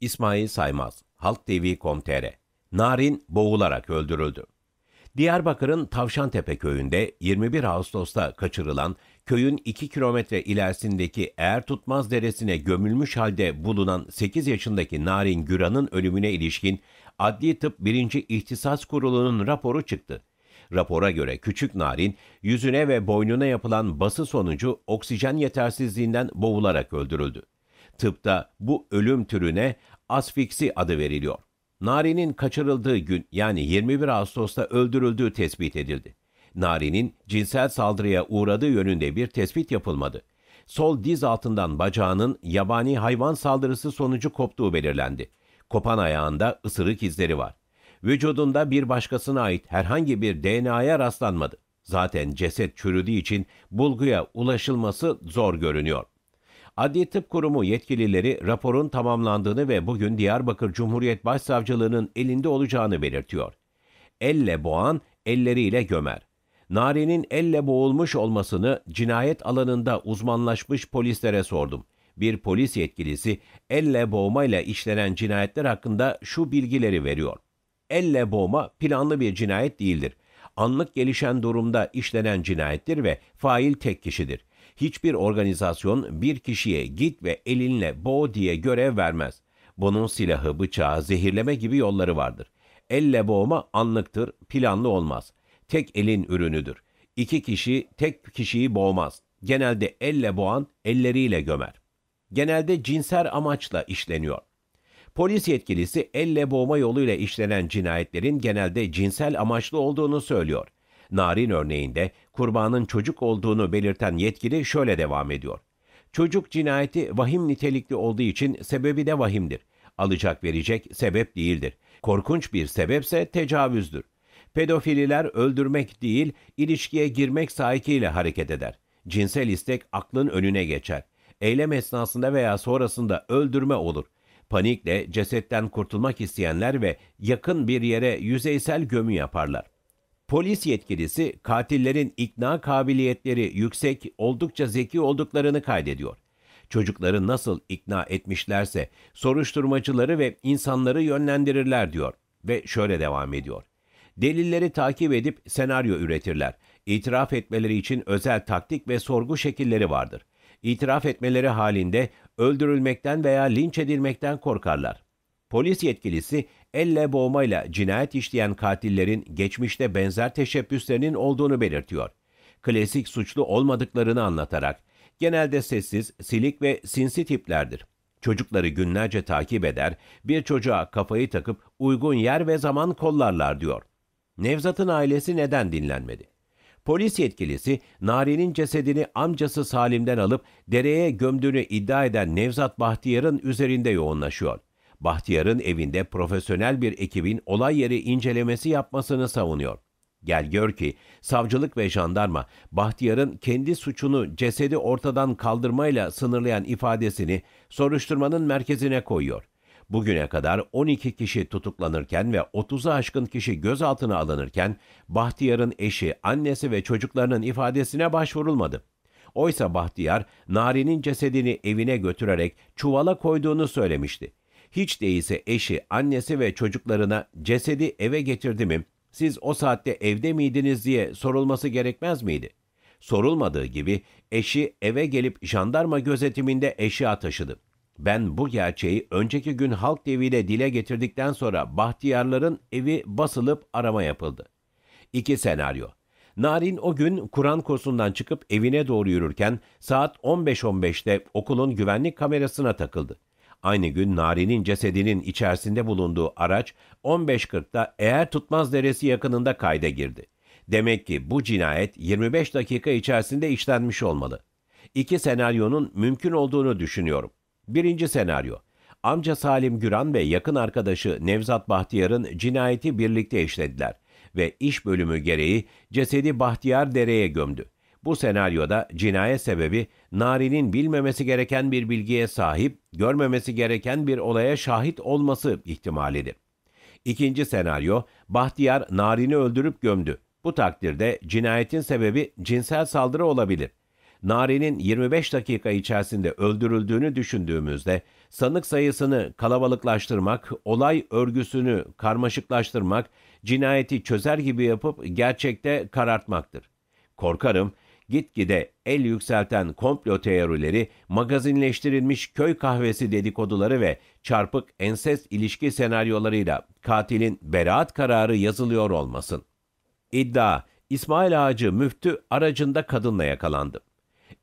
İsmail Saymaz, Halk TV.com.tr Narin boğularak öldürüldü. Diyarbakır'ın Tavşantepe köyünde 21 Ağustos'ta kaçırılan köyün 2 kilometre ilerisindeki Eğer Tutmaz Deresi'ne gömülmüş halde bulunan 8 yaşındaki Narin Güran'ın ölümüne ilişkin Adli Tıp 1. İhtisas Kurulu'nun raporu çıktı. Rapora göre küçük Narin yüzüne ve boynuna yapılan bası sonucu oksijen yetersizliğinden boğularak öldürüldü. Tıpta bu ölüm türüne asfiksi adı veriliyor. Nari'nin kaçırıldığı gün yani 21 Ağustos'ta öldürüldüğü tespit edildi. Nari'nin cinsel saldırıya uğradığı yönünde bir tespit yapılmadı. Sol diz altından bacağının yabani hayvan saldırısı sonucu koptuğu belirlendi. Kopan ayağında ısırık izleri var. Vücudunda bir başkasına ait herhangi bir DNA'ya rastlanmadı. Zaten ceset çürüdüğü için bulguya ulaşılması zor görünüyor. Adli Tıp Kurumu yetkilileri raporun tamamlandığını ve bugün Diyarbakır Cumhuriyet Başsavcılığının elinde olacağını belirtiyor. Elle boğan, elleriyle gömer. Nari'nin elle boğulmuş olmasını cinayet alanında uzmanlaşmış polislere sordum. Bir polis yetkilisi elle boğmayla işlenen cinayetler hakkında şu bilgileri veriyor. Elle boğma planlı bir cinayet değildir. Anlık gelişen durumda işlenen cinayettir ve fail tek kişidir. Hiçbir organizasyon bir kişiye git ve elinle boğ diye görev vermez. Bunun silahı, bıçağı, zehirleme gibi yolları vardır. Elle boğma anlıktır, planlı olmaz. Tek elin ürünüdür. İki kişi tek kişiyi boğmaz. Genelde elle boğan elleriyle gömer. Genelde cinsel amaçla işleniyor. Polis yetkilisi elle boğma yoluyla işlenen cinayetlerin genelde cinsel amaçlı olduğunu söylüyor. Narin örneğinde kurbanın çocuk olduğunu belirten yetkili şöyle devam ediyor. Çocuk cinayeti vahim nitelikli olduğu için sebebi de vahimdir. Alacak verecek sebep değildir. Korkunç bir sebepse tecavüzdür. Pedofililer öldürmek değil, ilişkiye girmek sahikiyle hareket eder. Cinsel istek aklın önüne geçer. Eylem esnasında veya sonrasında öldürme olur. Panikle cesetten kurtulmak isteyenler ve yakın bir yere yüzeysel gömü yaparlar. Polis yetkilisi katillerin ikna kabiliyetleri yüksek, oldukça zeki olduklarını kaydediyor. Çocukları nasıl ikna etmişlerse soruşturmacıları ve insanları yönlendirirler diyor ve şöyle devam ediyor. Delilleri takip edip senaryo üretirler. İtiraf etmeleri için özel taktik ve sorgu şekilleri vardır. İtiraf etmeleri halinde öldürülmekten veya linç edilmekten korkarlar. Polis yetkilisi elle boğmayla cinayet işleyen katillerin geçmişte benzer teşebbüslerinin olduğunu belirtiyor. Klasik suçlu olmadıklarını anlatarak genelde sessiz, silik ve sinsi tiplerdir. Çocukları günlerce takip eder, bir çocuğa kafayı takıp uygun yer ve zaman kollarlar diyor. Nevzat'ın ailesi neden dinlenmedi? Polis yetkilisi Nari'nin cesedini amcası Salim'den alıp dereye gömdüğünü iddia eden Nevzat Bahtiyar'ın üzerinde yoğunlaşıyor. Bahtiyar'ın evinde profesyonel bir ekibin olay yeri incelemesi yapmasını savunuyor. Gel gör ki savcılık ve jandarma Bahtiyar'ın kendi suçunu cesedi ortadan kaldırmayla sınırlayan ifadesini soruşturmanın merkezine koyuyor. Bugüne kadar 12 kişi tutuklanırken ve 30'a aşkın kişi gözaltına alınırken Bahtiyar'ın eşi, annesi ve çocuklarının ifadesine başvurulmadı. Oysa Bahtiyar, Nari'nin cesedini evine götürerek çuvala koyduğunu söylemişti. Hiç değilse eşi, annesi ve çocuklarına cesedi eve getirdi mi, siz o saatte evde miydiniz diye sorulması gerekmez miydi? Sorulmadığı gibi eşi eve gelip jandarma gözetiminde eşya taşıdı. Ben bu gerçeği önceki gün Halk deviyle dile getirdikten sonra Bahtiyarların evi basılıp arama yapıldı. İki senaryo. Narin o gün Kur'an kursundan çıkıp evine doğru yürürken saat 15.15'te okulun güvenlik kamerasına takıldı. Aynı gün Nari'nin cesedinin içerisinde bulunduğu araç 15.40'da Eğer Tutmaz Deresi yakınında kayda girdi. Demek ki bu cinayet 25 dakika içerisinde işlenmiş olmalı. İki senaryonun mümkün olduğunu düşünüyorum. Birinci senaryo. Amca Salim Güran ve yakın arkadaşı Nevzat Bahtiyar'ın cinayeti birlikte işlediler ve iş bölümü gereği cesedi Bahtiyar dereye gömdü. Bu senaryoda cinayet sebebi Nari'nin bilmemesi gereken bir bilgiye sahip, görmemesi gereken bir olaya şahit olması ihtimalidir. İkinci senaryo, Bahtiyar Narin'i öldürüp gömdü. Bu takdirde cinayetin sebebi cinsel saldırı olabilir. Nari'nin 25 dakika içerisinde öldürüldüğünü düşündüğümüzde sanık sayısını kalabalıklaştırmak, olay örgüsünü karmaşıklaştırmak, cinayeti çözer gibi yapıp gerçekte karartmaktır. Korkarım gitgide el yükselten komplo teorileri, magazinleştirilmiş köy kahvesi dedikoduları ve çarpık ensest ilişki senaryolarıyla katilin beraat kararı yazılıyor olmasın. İddia, İsmail Ağacı müftü aracında kadınla yakalandı.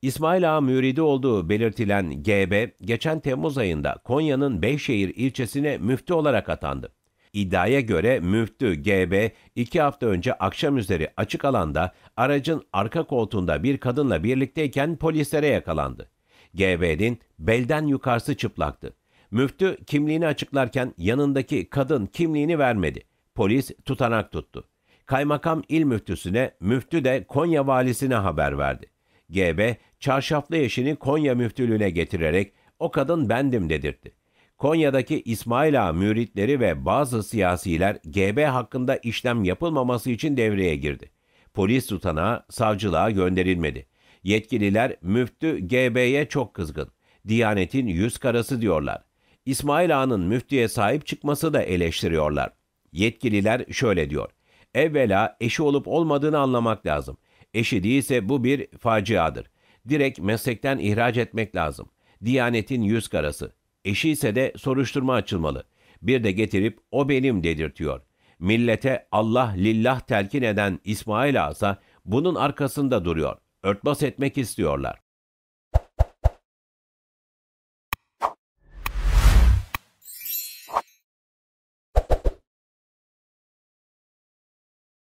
İsmail Ağa müridi olduğu belirtilen GB, geçen Temmuz ayında Konya'nın Beyşehir ilçesine müftü olarak atandı. İddiaya göre müftü GB iki hafta önce akşam üzeri açık alanda aracın arka koltuğunda bir kadınla birlikteyken polislere yakalandı. GB'nin belden yukarısı çıplaktı. Müftü kimliğini açıklarken yanındaki kadın kimliğini vermedi. Polis tutanak tuttu. Kaymakam il müftüsüne, müftü de Konya valisine haber verdi. GB, çarşaflı eşini Konya müftülüğüne getirerek o kadın bendim dedirtti. Konya'daki İsmaila müritleri ve bazı siyasiler GB hakkında işlem yapılmaması için devreye girdi. Polis tutanağı savcılığa gönderilmedi. Yetkililer müftü GB'ye çok kızgın. Diyanetin yüz karası diyorlar. İsmail Ağa'nın müftüye sahip çıkması da eleştiriyorlar. Yetkililer şöyle diyor. Evvela eşi olup olmadığını anlamak lazım. Eşi değilse bu bir faciadır. Direkt meslekten ihraç etmek lazım. Diyanetin yüz karası. Eşi ise de soruşturma açılmalı. Bir de getirip o benim dedirtiyor. Millete Allah lillah telkin eden İsmail Ağa'sa bunun arkasında duruyor. Örtbas etmek istiyorlar.